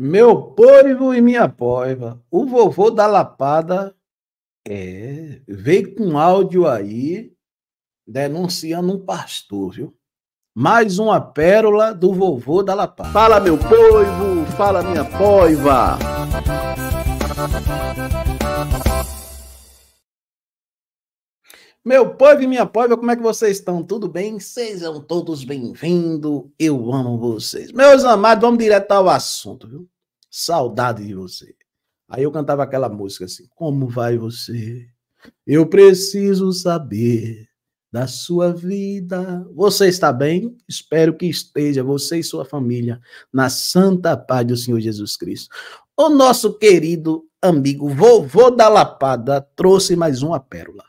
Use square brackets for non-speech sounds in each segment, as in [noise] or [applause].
Meu povo e minha poiva, o vovô da Lapada é, veio com áudio aí denunciando um pastor, viu? Mais uma pérola do vovô da Lapada. Fala, meu povo, fala, minha poiva. Meu povo e minha povo, como é que vocês estão? Tudo bem? Sejam todos bem-vindos. Eu amo vocês. Meus amados, vamos direto ao assunto, viu? Saudade de você. Aí eu cantava aquela música assim: Como vai você? Eu preciso saber da sua vida. Você está bem? Espero que esteja, você e sua família, na santa paz do Senhor Jesus Cristo. O nosso querido amigo vovô da Lapada trouxe mais uma pérola.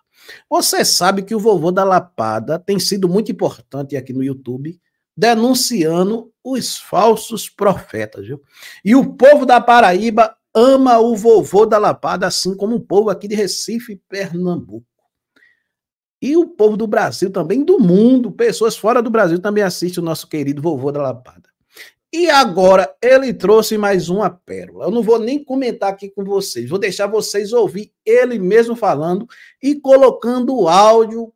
Você sabe que o vovô da Lapada tem sido muito importante aqui no YouTube, denunciando os falsos profetas, viu? E o povo da Paraíba ama o vovô da Lapada, assim como o povo aqui de Recife, Pernambuco. E o povo do Brasil também, do mundo, pessoas fora do Brasil também assistem o nosso querido vovô da Lapada. E agora ele trouxe mais uma pérola. Eu não vou nem comentar aqui com vocês, vou deixar vocês ouvir ele mesmo falando e colocando o áudio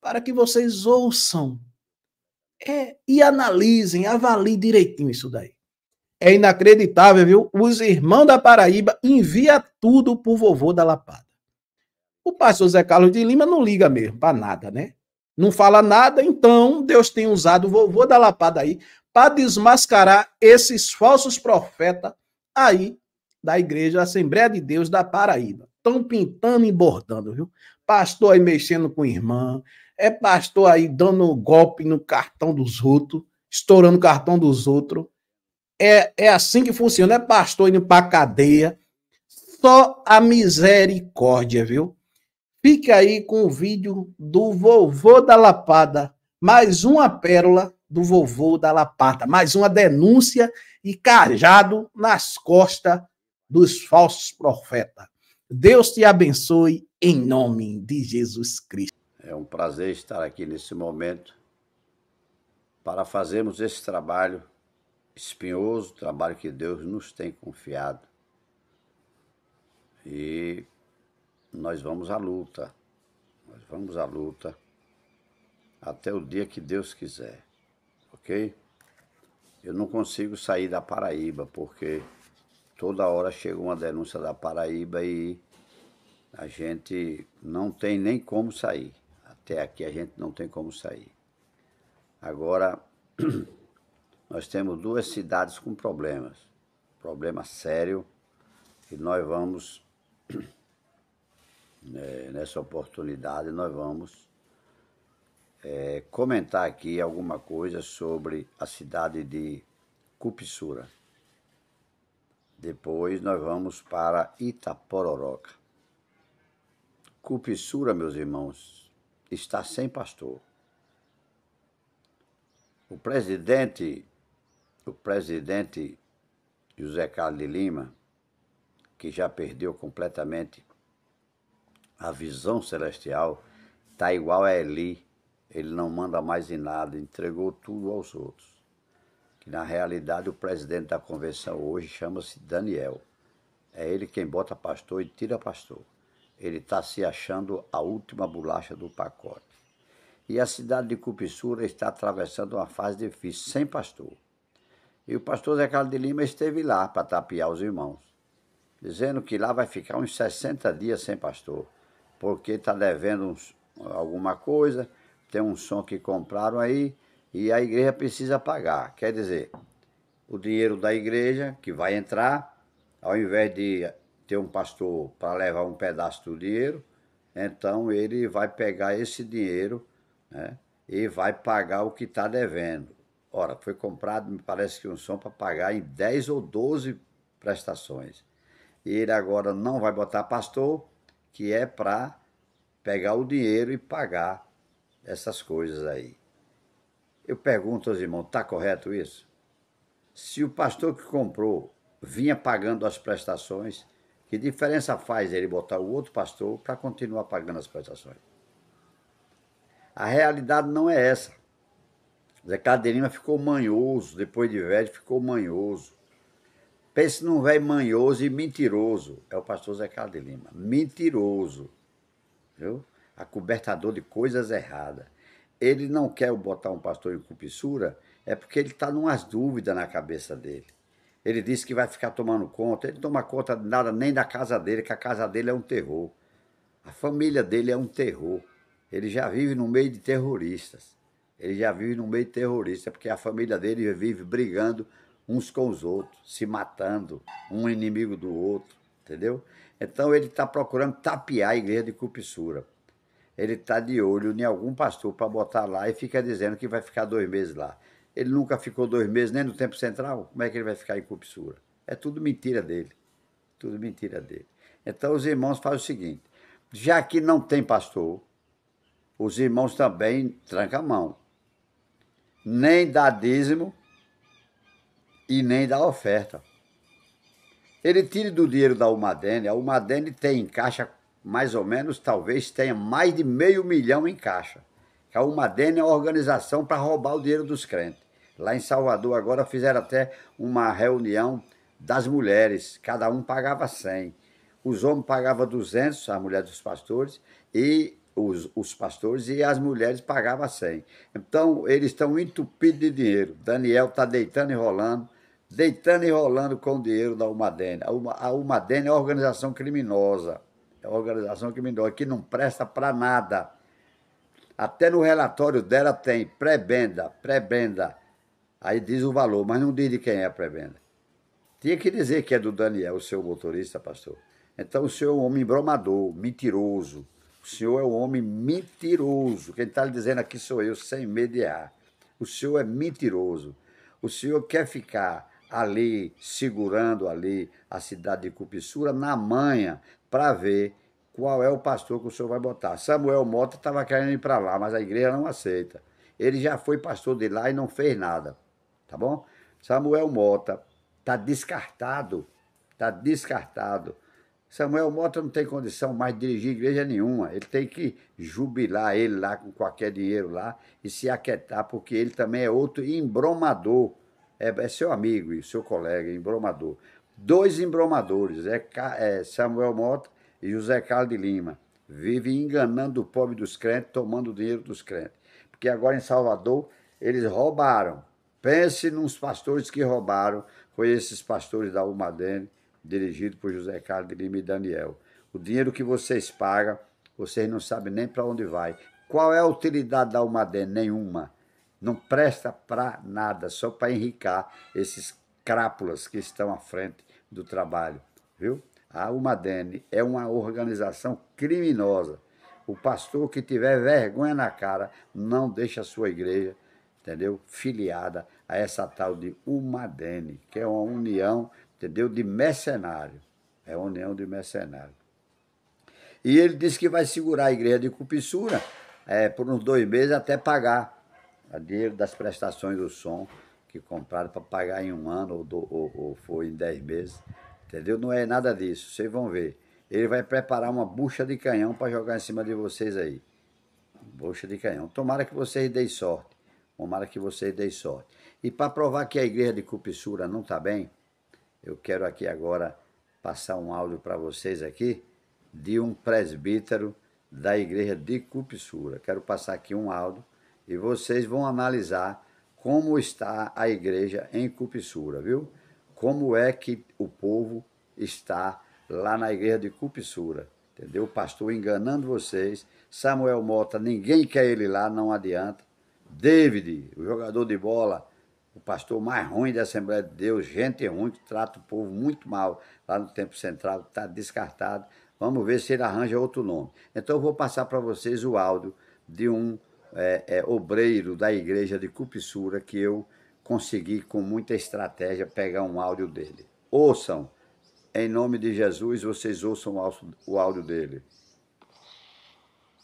para que vocês ouçam é, e analisem, avaliem direitinho isso daí. É inacreditável, viu? Os irmãos da Paraíba envia tudo pro vovô da Lapada. O pastor Zé Carlos de Lima não liga mesmo para nada, né? Não fala nada, então Deus tem usado o vovô da Lapada aí para desmascarar esses falsos profetas aí da Igreja Assembleia de Deus da Paraíba. Estão pintando e bordando, viu? Pastor aí mexendo com irmã, é pastor aí dando golpe no cartão dos outros, estourando o cartão dos outros. É, é assim que funciona, é pastor indo para cadeia. Só a misericórdia, viu? Fique aí com o vídeo do vovô da Lapada, mais uma pérola do vovô da Lapata. Mais uma denúncia e cajado nas costas dos falsos profetas. Deus te abençoe em nome de Jesus Cristo. É um prazer estar aqui nesse momento para fazermos esse trabalho espinhoso, trabalho que Deus nos tem confiado. E nós vamos à luta. Nós vamos à luta até o dia que Deus quiser. Eu não consigo sair da Paraíba, porque toda hora chega uma denúncia da Paraíba e a gente não tem nem como sair. Até aqui a gente não tem como sair. Agora, [clears throat] nós temos duas cidades com problemas, problema sério, e nós vamos, [clears throat] é, nessa oportunidade, nós vamos é, comentar aqui alguma coisa sobre a cidade de Cupissura. Depois nós vamos para Itapororoca. Cupissura, meus irmãos, está sem pastor. O presidente, o presidente José Carlos de Lima, que já perdeu completamente a visão celestial, está igual a Eli ele não manda mais em nada, entregou tudo aos outros. Que na realidade o presidente da convenção hoje chama-se Daniel. É ele quem bota pastor e tira pastor. Ele está se achando a última bolacha do pacote. E a cidade de Cupissura está atravessando uma fase difícil, sem pastor. E o pastor Zé Carlos de Lima esteve lá para tapiar os irmãos, dizendo que lá vai ficar uns 60 dias sem pastor, porque está devendo uns, alguma coisa tem um som que compraram aí e a igreja precisa pagar. Quer dizer, o dinheiro da igreja que vai entrar, ao invés de ter um pastor para levar um pedaço do dinheiro, então ele vai pegar esse dinheiro né, e vai pagar o que está devendo. Ora, foi comprado, me parece que um som para pagar em 10 ou 12 prestações. E ele agora não vai botar pastor, que é para pegar o dinheiro e pagar essas coisas aí. Eu pergunto aos irmãos, está correto isso? Se o pastor que comprou vinha pagando as prestações, que diferença faz ele botar o outro pastor para continuar pagando as prestações? A realidade não é essa. Zé Cadeirinha ficou manhoso, depois de velho ficou manhoso. Pense num velho manhoso e mentiroso. É o pastor Zé Carlos de Lima. Mentiroso. Viu? acobertador de coisas erradas. Ele não quer botar um pastor em cupissura é porque ele está numas dúvidas na cabeça dele. Ele disse que vai ficar tomando conta, ele não toma conta de nada nem da casa dele, que a casa dele é um terror. A família dele é um terror. Ele já vive no meio de terroristas. Ele já vive no meio de terroristas, é porque a família dele vive brigando uns com os outros, se matando, um inimigo do outro, entendeu? Então ele está procurando tapear a igreja de Cupissura ele está de olho em algum pastor para botar lá e fica dizendo que vai ficar dois meses lá. Ele nunca ficou dois meses nem no tempo central, como é que ele vai ficar em Cupsura? É tudo mentira dele. Tudo mentira dele. Então os irmãos fazem o seguinte: já que não tem pastor, os irmãos também trancam a mão. Nem dá dízimo e nem dá oferta. Ele tira do dinheiro da Umadene, a Umadene tem em caixa mais ou menos, talvez tenha mais de meio milhão em caixa. A Umadena é uma organização para roubar o dinheiro dos crentes. Lá em Salvador agora fizeram até uma reunião das mulheres, cada um pagava 100. Os homens pagavam 200, as mulheres dos pastores, e os, os pastores, e as mulheres pagavam 100. Então, eles estão entupidos de dinheiro. Daniel está deitando e rolando, deitando e rolando com o dinheiro da Umadene. A Umadene é uma organização criminosa. É uma organização que me dói, que não presta para nada. Até no relatório dela tem pré-venda, pré-venda. Aí diz o valor, mas não diz de quem é a pré-venda. Tinha que dizer que é do Daniel, o seu motorista, pastor. Então o senhor é um homem bromador, mentiroso. O senhor é um homem mentiroso. Quem está lhe dizendo aqui sou eu, sem mediar. O senhor é mentiroso. O senhor quer ficar ali, segurando ali a cidade de Cupissura, na manha, para ver qual é o pastor que o senhor vai botar. Samuel Mota estava querendo ir para lá, mas a igreja não aceita. Ele já foi pastor de lá e não fez nada, tá bom? Samuel Mota está descartado, está descartado. Samuel Mota não tem condição mais de dirigir igreja nenhuma. Ele tem que jubilar ele lá com qualquer dinheiro lá e se aquietar, porque ele também é outro embromador é, é seu amigo e seu colega, embromador. Dois embromadores, é, é Samuel Mota e José Carlos de Lima, vive enganando o pobre dos crentes, tomando o dinheiro dos crentes. Porque agora em Salvador eles roubaram. Pense nos pastores que roubaram, foi esses pastores da Umadene, dirigido por José Carlos de Lima e Daniel. O dinheiro que vocês pagam, vocês não sabem nem para onde vai. Qual é a utilidade da Umadene? Nenhuma. Não presta para nada, só para enricar esses crápulas que estão à frente do trabalho, viu? A UMADENE é uma organização criminosa. O pastor que tiver vergonha na cara não deixa a sua igreja, entendeu? Filiada a essa tal de UMADENE, que é uma união, entendeu? De mercenário. É uma união de mercenário. E ele disse que vai segurar a igreja de Cupissura é, por uns dois meses até pagar dinheiro das prestações do som que compraram para pagar em um ano ou, do, ou, ou foi em dez meses. Entendeu? Não é nada disso, vocês vão ver. Ele vai preparar uma bucha de canhão para jogar em cima de vocês aí. Bucha de canhão. Tomara que vocês deem sorte. Tomara que vocês deem sorte. E para provar que a igreja de Cupissura não está bem, eu quero aqui agora passar um áudio para vocês aqui de um presbítero da igreja de Cupissura. Quero passar aqui um áudio e vocês vão analisar como está a igreja em Cupissura, viu? Como é que o povo está lá na igreja de Cupissura, entendeu? O pastor enganando vocês. Samuel Mota, ninguém quer ele lá, não adianta. David, o jogador de bola, o pastor mais ruim da Assembleia de Deus, gente ruim que trata o povo muito mal lá no Tempo Central, está descartado. Vamos ver se ele arranja outro nome. Então eu vou passar para vocês o áudio de um é, é, obreiro da igreja de Cupissura que eu consegui com muita estratégia pegar um áudio dele. Ouçam, em nome de Jesus, vocês ouçam o áudio dele.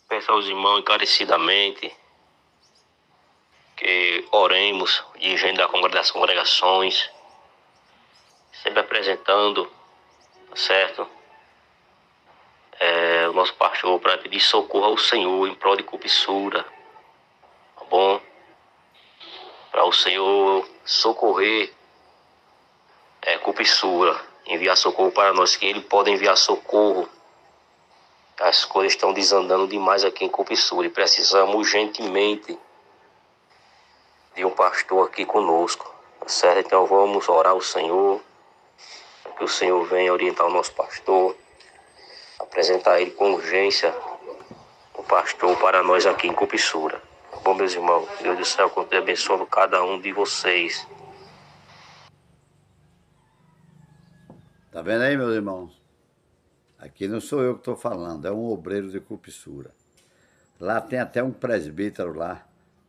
Peço aos irmãos encarecidamente que oremos, dirigente a congregação, congregações, sempre apresentando, tá certo? É, o nosso pastor para pedir socorro ao Senhor em prol de Cupissura bom, para o Senhor socorrer é, Cupissura, enviar socorro para nós, que Ele pode enviar socorro. As coisas estão desandando demais aqui em Cupissura e precisamos urgentemente de um pastor aqui conosco, tá certo? Então vamos orar ao Senhor, que o Senhor venha orientar o nosso pastor, apresentar ele com urgência o pastor para nós aqui em Cupissura. Bom, meus irmãos, Deus do céu, continue abençoando cada um de vocês. Tá vendo aí, meus irmãos? Aqui não sou eu que estou falando, é um obreiro de Cupissura. Lá tem até um presbítero lá,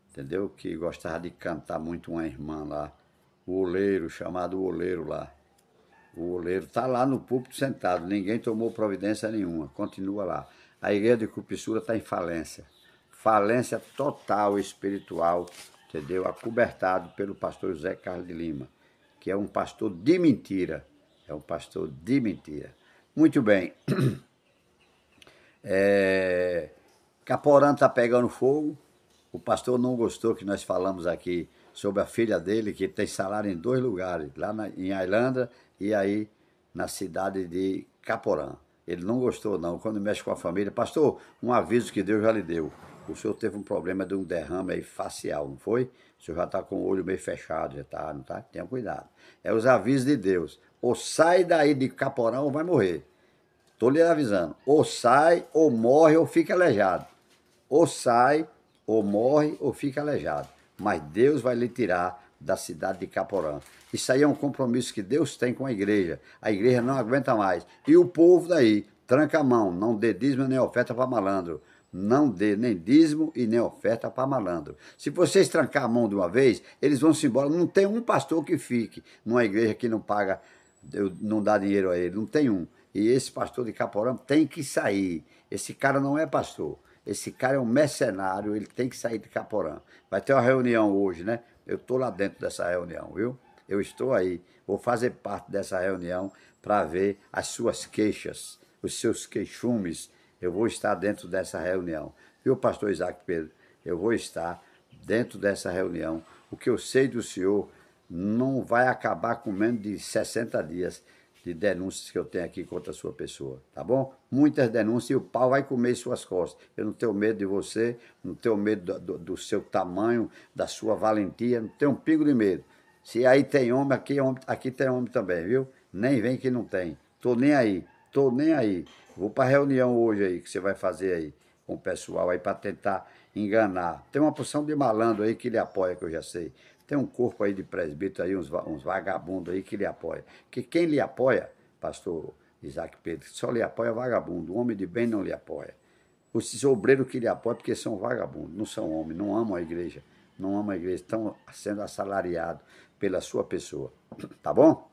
entendeu? Que gostava de cantar muito uma irmã lá, o oleiro, chamado oleiro lá. O oleiro está lá no púlpito sentado, ninguém tomou providência nenhuma, continua lá. A igreja de Cupissura está em falência falência total espiritual, entendeu? Acobertado pelo pastor José Carlos de Lima, que é um pastor de mentira. É um pastor de mentira. Muito bem. [clears throat] É, Caporã está pegando fogo. O pastor não gostou que nós falamos aqui sobre a filha dele, que tem salário em dois lugares, lá na, em Ailândia e aí na cidade de Caporã. Ele não gostou, não. Quando mexe com a família, pastor, um aviso que Deus já lhe deu o senhor teve um problema de um derrame facial, não foi? O senhor já está com o olho meio fechado, já está, não está? Tenha cuidado. É os avisos de Deus. Ou sai daí de caporão ou vai morrer. Estou lhe avisando. Ou sai, ou morre, ou fica aleijado. Ou sai, ou morre, ou fica aleijado. Mas Deus vai lhe tirar da cidade de Caporã. Isso aí é um compromisso que Deus tem com a igreja. A igreja não aguenta mais. E o povo daí, tranca a mão, não dê dízimo nem oferta para malandro não dê nem dízimo e nem oferta para malandro. Se você trancar a mão de uma vez, eles vão se embora. Não tem um pastor que fique numa igreja que não paga, não dá dinheiro a ele. Não tem um. E esse pastor de Caporã tem que sair. Esse cara não é pastor. Esse cara é um mercenário, ele tem que sair de Caporã. Vai ter uma reunião hoje, né? Eu estou lá dentro dessa reunião, viu? Eu estou aí. Vou fazer parte dessa reunião para ver as suas queixas, os seus queixumes, eu vou estar dentro dessa reunião. Viu, pastor Isaac Pedro? Eu vou estar dentro dessa reunião. O que eu sei do senhor não vai acabar com menos de 60 dias de denúncias que eu tenho aqui contra a sua pessoa, tá bom? Muitas denúncias e o pau vai comer suas costas. Eu não tenho medo de você, não tenho medo do, do, do seu tamanho, da sua valentia, não tenho um pingo de medo. Se aí tem homem, aqui, é aqui tem homem também, viu? Nem vem que não tem. Tô nem aí, tô nem aí. Vou para a reunião hoje aí que você vai fazer aí com o pessoal aí para tentar enganar. Tem uma porção de malandro aí que ele apoia, que eu já sei. Tem um corpo aí de presbítero aí, uns, uns vagabundos aí que ele apoia. Que quem lhe apoia, pastor Isaac Pedro, só lhe apoia vagabundo. O homem de bem não lhe apoia. Os obreiros que lhe apoiam, é porque são vagabundos, não são homens, não amam a igreja. Não amam a igreja, estão sendo assalariados pela sua pessoa. Tá bom?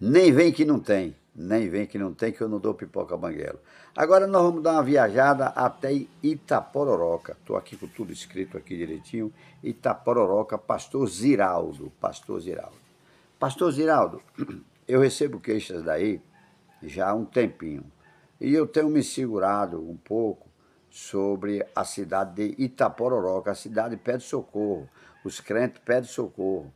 Nem vem que não tem. Nem vem que não tem, que eu não dou pipoca banguela. Agora nós vamos dar uma viajada até Itapororoca. Estou aqui com tudo escrito aqui direitinho. Itapororoca, pastor Ziraldo. Pastor Ziraldo. Pastor Ziraldo, [clears throat] eu recebo queixas daí já há um tempinho. E eu tenho me segurado um pouco sobre a cidade de Itapororoca. A cidade pede socorro. Os crentes pedem socorro.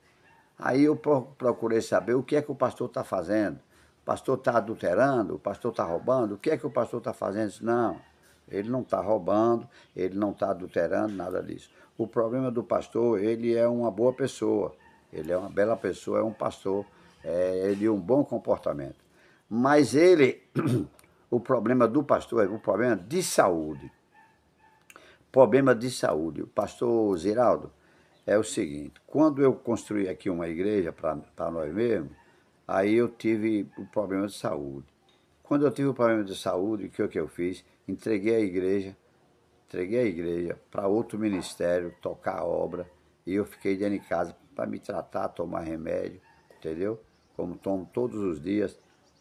Aí eu procurei saber o que é que o pastor está fazendo o pastor está adulterando, o pastor está roubando, o que é que o pastor está fazendo? não, ele não está roubando, ele não está adulterando, nada disso. O problema do pastor, ele é uma boa pessoa, ele é uma bela pessoa, é um pastor, é, ele é um bom comportamento. Mas ele, [clears throat] o problema do pastor é um problema de saúde. Problema de saúde. O pastor Ziraldo é o seguinte, quando eu construí aqui uma igreja para nós mesmos, Aí eu tive o um problema de saúde. Quando eu tive o um problema de saúde, o que, é que eu fiz? Entreguei a igreja, entreguei a igreja para outro ministério tocar a obra e eu fiquei dentro de casa para me tratar, tomar remédio, entendeu? Como tomo todos os dias,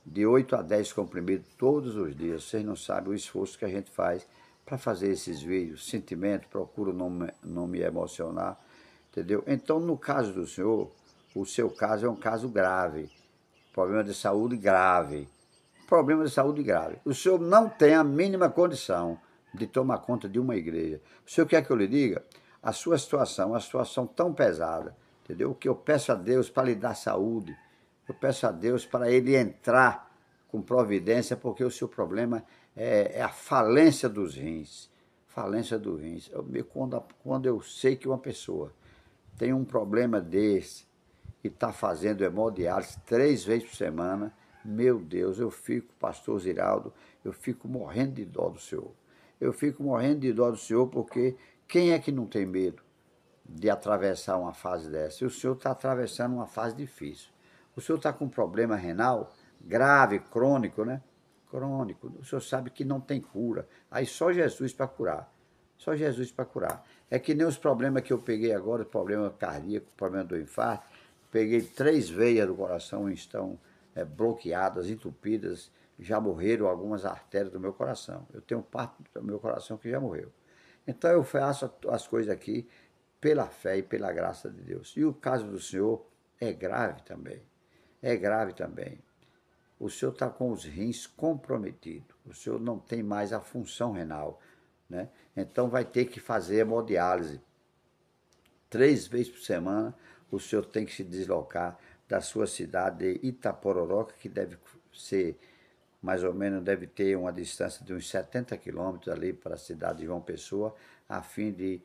de 8 a 10 comprimidos todos os dias. Vocês não sabem o esforço que a gente faz para fazer esses vídeos, sentimento, procuro não me, não me emocionar, entendeu? Então, no caso do senhor, o seu caso é um caso grave problema de saúde grave. Problema de saúde grave. O senhor não tem a mínima condição de tomar conta de uma igreja. O senhor quer que eu lhe diga? A sua situação, uma situação tão pesada, entendeu? O que eu peço a Deus para lhe dar saúde, eu peço a Deus para ele entrar com providência, porque o seu problema é, é a falência dos rins. Falência dos rins. Eu, quando, quando eu sei que uma pessoa tem um problema desse, e está fazendo hemodiálise três vezes por semana, meu Deus, eu fico, pastor Ziraldo, eu fico morrendo de dó do Senhor. Eu fico morrendo de dó do Senhor porque quem é que não tem medo de atravessar uma fase dessa? E o Senhor está atravessando uma fase difícil. O Senhor está com um problema renal grave, crônico, né? Crônico. O Senhor sabe que não tem cura. Aí só Jesus para curar. Só Jesus para curar. É que nem os problemas que eu peguei agora, problema cardíaco, problema do infarto, peguei três veias do coração, estão é, bloqueadas, entupidas, já morreram algumas artérias do meu coração. Eu tenho parte do meu coração que já morreu. Então eu faço as coisas aqui pela fé e pela graça de Deus. E o caso do senhor é grave também. É grave também. O senhor está com os rins comprometidos. O senhor não tem mais a função renal. Né? Então vai ter que fazer hemodiálise. Três vezes por semana, o senhor tem que se deslocar da sua cidade de Itapororoca, que deve ser mais ou menos deve ter uma distância de uns 70 quilômetros ali para a cidade de João Pessoa, a fim de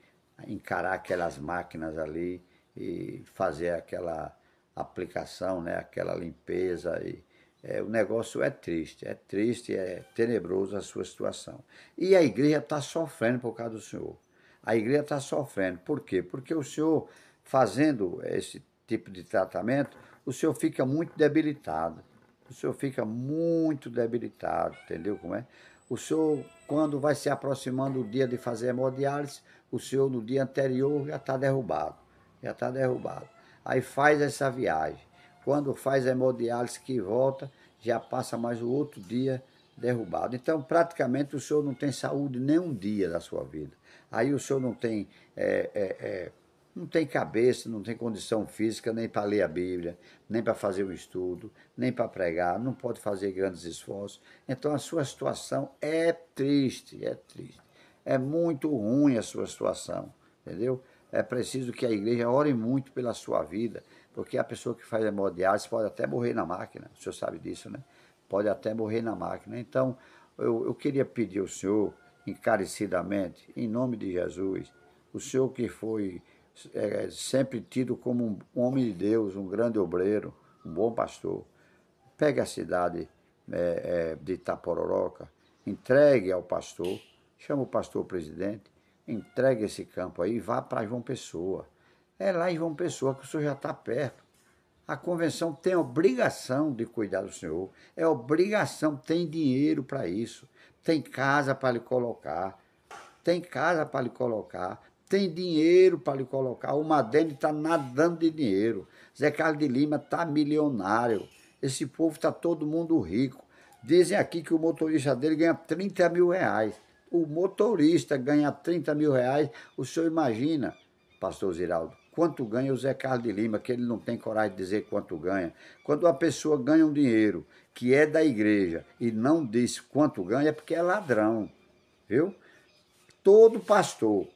encarar aquelas máquinas ali e fazer aquela aplicação, né, aquela limpeza. E, é, o negócio é triste, é triste, é tenebroso a sua situação. E a igreja está sofrendo por causa do Senhor. A igreja está sofrendo. Por quê? Porque o Senhor fazendo esse tipo de tratamento, o senhor fica muito debilitado. O senhor fica muito debilitado, entendeu como é? O senhor, quando vai se aproximando o dia de fazer hemodiálise, o senhor no dia anterior já está derrubado. Já está derrubado. Aí faz essa viagem. Quando faz a hemodiálise que volta, já passa mais o outro dia derrubado. Então, praticamente, o senhor não tem saúde nem um dia da sua vida. Aí o senhor não tem é, é, é, não tem cabeça, não tem condição física nem para ler a Bíblia, nem para fazer um estudo, nem para pregar, não pode fazer grandes esforços. Então a sua situação é triste, é triste. É muito ruim a sua situação, entendeu? É preciso que a igreja ore muito pela sua vida, porque a pessoa que faz hemodiálise pode até morrer na máquina, o senhor sabe disso, né? Pode até morrer na máquina. Então, eu, eu queria pedir ao senhor, encarecidamente, em nome de Jesus, o senhor que foi é, é, sempre tido como um homem de Deus, um grande obreiro, um bom pastor. Pegue a cidade é, é, de Itapororoca, entregue ao pastor, chama o pastor presidente, entregue esse campo aí e vá para João Pessoa. É lá em João Pessoa que o senhor já está perto. A convenção tem obrigação de cuidar do senhor, é obrigação, tem dinheiro para isso, tem casa para lhe colocar, tem casa para lhe colocar, tem dinheiro para lhe colocar. O Madene está nadando de dinheiro. Zé Carlos de Lima está milionário. Esse povo está todo mundo rico. Dizem aqui que o motorista dele ganha 30 mil reais. O motorista ganha 30 mil reais. O senhor imagina, pastor Ziraldo, quanto ganha o Zé Carlos de Lima, que ele não tem coragem de dizer quanto ganha. Quando uma pessoa ganha um dinheiro que é da igreja e não diz quanto ganha, é porque é ladrão. Viu? Todo pastor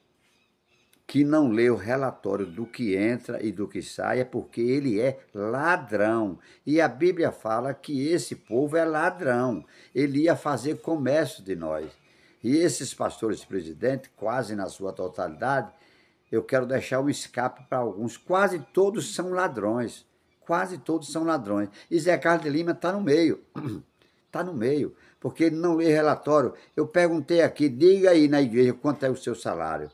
que não lê o relatório do que entra e do que sai é porque ele é ladrão. E a Bíblia fala que esse povo é ladrão. Ele ia fazer comércio de nós. E esses pastores presidentes, quase na sua totalidade, eu quero deixar um escape para alguns. Quase todos são ladrões. Quase todos são ladrões. E Zé Carlos de Lima está no meio. Está [clears throat] no meio. Porque ele não lê relatório. Eu perguntei aqui, diga aí na igreja quanto é o seu salário.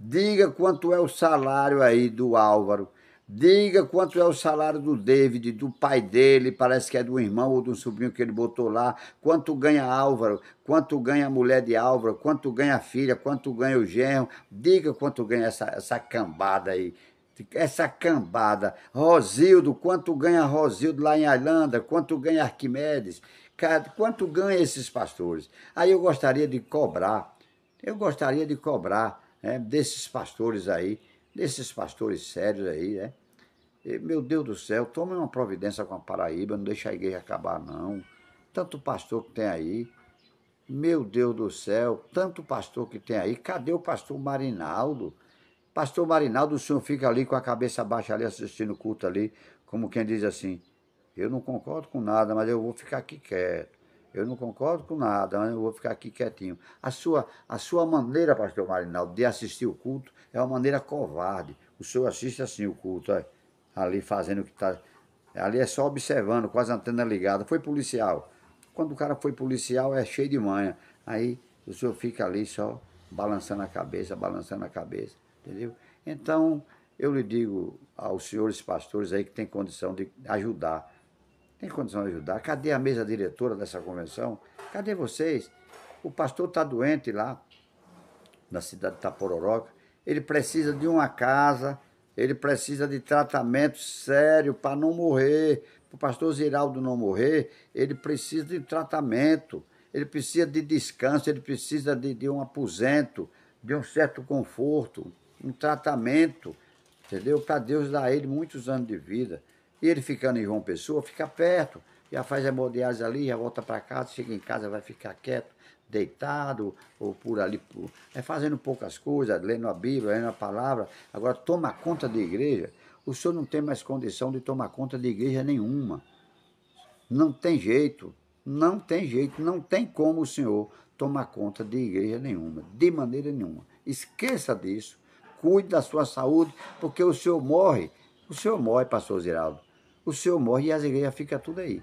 Diga quanto é o salário aí do Álvaro. Diga quanto é o salário do David, do pai dele, parece que é do irmão ou do sobrinho que ele botou lá. Quanto ganha Álvaro, quanto ganha a mulher de Álvaro, quanto ganha a filha, quanto ganha o genro. Diga quanto ganha essa, essa cambada aí essa cambada. Rosildo, quanto ganha Rosildo lá em Irlanda? Quanto ganha Arquimedes? Quanto ganha esses pastores? Aí eu gostaria de cobrar. Eu gostaria de cobrar né, desses pastores aí, desses pastores sérios aí, né? E, meu Deus do céu, tome uma providência com a Paraíba, não deixa a igreja acabar, não. Tanto pastor que tem aí, meu Deus do céu, tanto pastor que tem aí, cadê o pastor Marinaldo? Pastor Marinaldo, o senhor fica ali com a cabeça baixa ali assistindo o culto ali, como quem diz assim, eu não concordo com nada, mas eu vou ficar aqui quieto. Eu não concordo com nada, mas eu vou ficar aqui quietinho. A sua, a sua maneira, pastor Marinaldo, de assistir o culto é uma maneira covarde. O senhor assiste assim o culto, ali fazendo o que está. Ali é só observando, com as antenas ligadas. Foi policial. Quando o cara foi policial, é cheio de manha. Aí o senhor fica ali só balançando a cabeça, balançando a cabeça, entendeu? Então, eu lhe digo aos senhores pastores aí que têm condição de ajudar tem condição de ajudar. Cadê a mesa diretora dessa convenção? Cadê vocês? O pastor está doente lá, na cidade de Tapororoca. Ele precisa de uma casa, ele precisa de tratamento sério para não morrer. Para o pastor Ziraldo não morrer, ele precisa de tratamento, ele precisa de descanso, ele precisa de, de um aposento, de um certo conforto, um tratamento. Entendeu? Para Deus dar a ele muitos anos de vida. E ele ficando em João Pessoa, fica perto, já faz hemodiálise ali, já volta para casa, chega em casa, vai ficar quieto, deitado, ou por ali, por, é fazendo poucas coisas, lendo a Bíblia, lendo a palavra. Agora, toma conta de igreja. O senhor não tem mais condição de tomar conta de igreja nenhuma. Não tem jeito, não tem jeito, não tem como o senhor tomar conta de igreja nenhuma, de maneira nenhuma. Esqueça disso, cuide da sua saúde, porque o senhor morre. O senhor morre, pastor Ziraldo o senhor morre e as igrejas ficam tudo aí.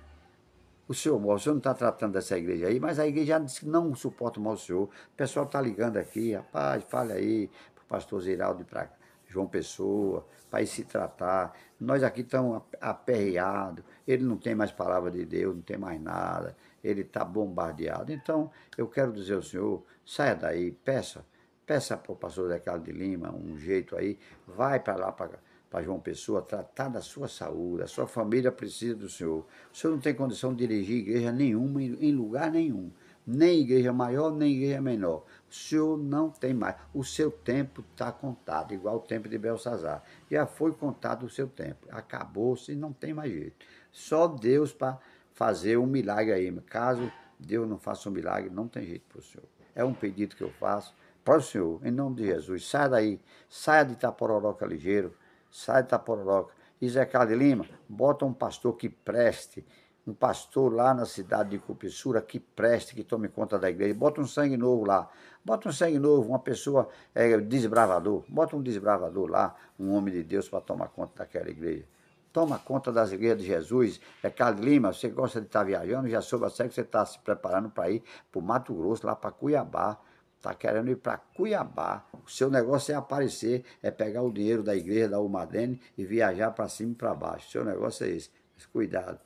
O senhor morre, o senhor não está tratando dessa igreja aí, mas a igreja disse que não suporta mal o senhor. O pessoal está ligando aqui, rapaz, fale aí para o pastor Ziraldo e para João Pessoa, para ir se tratar. Nós aqui estamos aperreados, ele não tem mais palavra de Deus, não tem mais nada, ele está bombardeado. Então, eu quero dizer ao senhor, saia daí, peça, peça para o pastor Zé Carlos de Lima um jeito aí, vai para lá, para para João Pessoa tratar da sua saúde, a sua família precisa do Senhor. O Senhor não tem condição de dirigir igreja nenhuma, em lugar nenhum. Nem igreja maior, nem igreja menor. O Senhor não tem mais. O seu tempo está contado, igual o tempo de Belsazar. Já foi contado o seu tempo. Acabou-se, não tem mais jeito. Só Deus para fazer um milagre aí. Caso Deus não faça um milagre, não tem jeito para o Senhor. É um pedido que eu faço para o Senhor, em nome de Jesus. Saia daí, saia de Itapororoca ligeiro sai da pororoca. E Zé Carlos Lima, bota um pastor que preste, um pastor lá na cidade de Cupissura que preste, que tome conta da igreja. Bota um sangue novo lá. Bota um sangue novo, uma pessoa é, desbravador. Bota um desbravador lá, um homem de Deus para tomar conta daquela igreja. Toma conta das igrejas de Jesus. É Carlos Lima, você gosta de estar tá viajando, já soube a sério que você está se preparando para ir para o Mato Grosso, lá para Cuiabá está querendo ir para Cuiabá. O seu negócio é aparecer, é pegar o dinheiro da igreja da Umadene e viajar para cima e para baixo. O seu negócio é esse. Mas cuidado,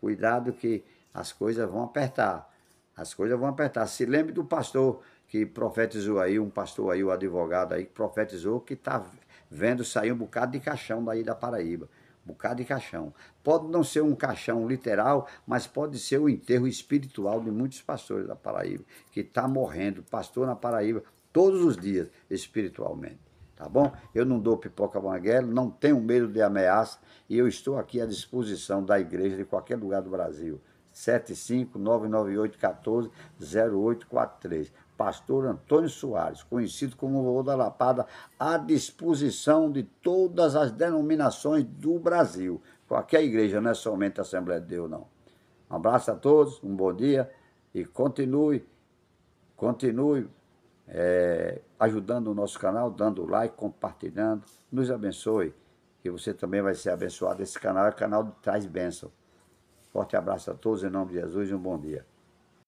cuidado que as coisas vão apertar. As coisas vão apertar. Se lembre do pastor que profetizou aí, um pastor aí, o um advogado aí, que profetizou que está vendo sair um bocado de caixão daí da Paraíba bocado de caixão. Pode não ser um caixão literal, mas pode ser o enterro espiritual de muitos pastores da Paraíba, que está morrendo, pastor na Paraíba, todos os dias, espiritualmente. Tá bom? Eu não dou pipoca banguela, não tenho medo de ameaça e eu estou aqui à disposição da igreja de qualquer lugar do Brasil. 75998 14 0843 pastor Antônio Soares, conhecido como Vovô da Lapada, à disposição de todas as denominações do Brasil. Qualquer igreja, não é somente a Assembleia de Deus, não. Um abraço a todos, um bom dia e continue, continue é, ajudando o nosso canal, dando like, compartilhando. Nos abençoe, que você também vai ser abençoado. Esse canal é o canal de Traz Bênção. Forte abraço a todos, em nome de Jesus e um bom dia.